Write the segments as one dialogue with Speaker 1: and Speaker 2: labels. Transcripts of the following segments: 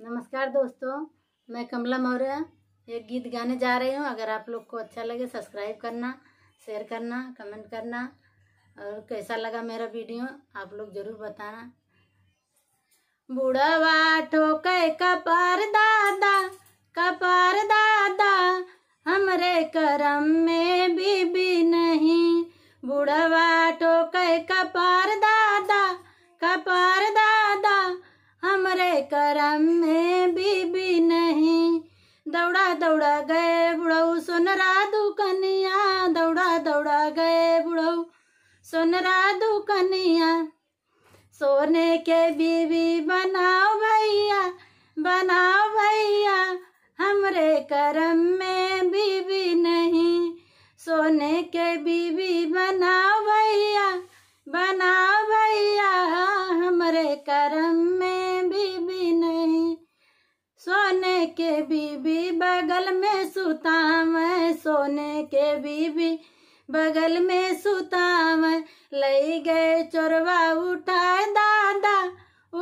Speaker 1: नमस्कार दोस्तों मैं कमला मौर्य एक गीत गाने जा रही हूँ अगर आप लोग को अच्छा लगे सब्सक्राइब करना शेयर करना कमेंट करना और कैसा लगा मेरा वीडियो आप लोग ज़रूर बताना बूढ़वा ठोके कपार दादा कपार दादा हमरे करम में भी नहीं बूढ़वा ठोके कपार दादा कपार दादा हमरे करम में दौड़ा दौड़ा गए बुढ़ऊ सोनरा दू कनिया दौड़ा दौड़ा गए बुढ़ऊ सोनरा दुकनिया कनिया सोने के बीवी बनाओ भैया बनाओ भैया हमरे करम में बीवी नहीं सोने के बीवी बना के बीबी बगल में सुता मैं सोने के बीबी बगल में सुता मैं लई गए चोरवा उठाए दादा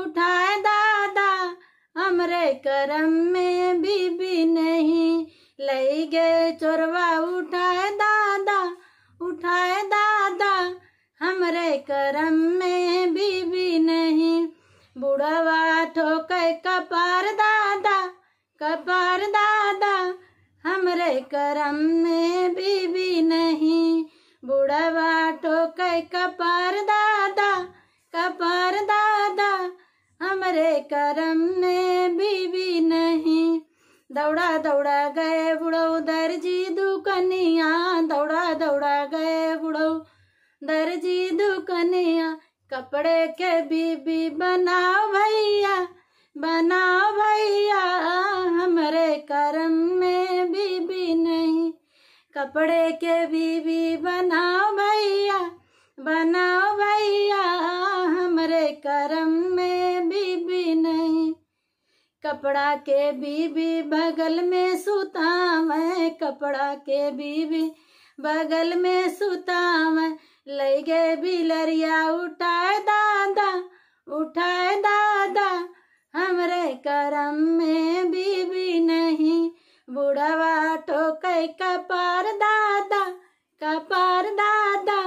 Speaker 1: उठाए दादा हमरे करम में बीबी नहीं लई गए चोरवा उठाए दादा उठाए दादा हमरे करम में बीबी नहीं बुढ़वा ठोके कपार दा कपार दादा हमरे करम में बीबी नहीं बुढ़वा ठोक कपार दादा कपार दादा हमरे करम में बीबी नहीं दौड़ा दौड़ा गए बुढ़ो दर्जी दुकनिया दौड़ा दौड़ा गए बुढ़ो दर्जी दुकनिया कपड़े के बीबी बनाओ भैया बना भैया हमरे कर्म में बीबी नहीं कपड़े के बीबी बनाओ भैया बनाओ भैया हमरे कर्म में बीबी नहीं कपड़ा के बीबी बगल में सुता मैं कपड़ा के बीबी बगल में सुता मैं लई बिलरिया उठाए दादा उठा करम में बीबी नहीं बुढ़वा ठोकै कपार दादा कपार दादा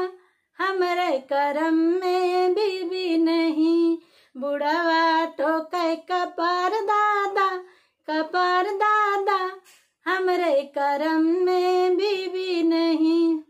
Speaker 1: हमरे करम में बीबी नहीं बुढ़वा ठोकै कपार दादा कपार दादा हमरे करम में बीबी नहीं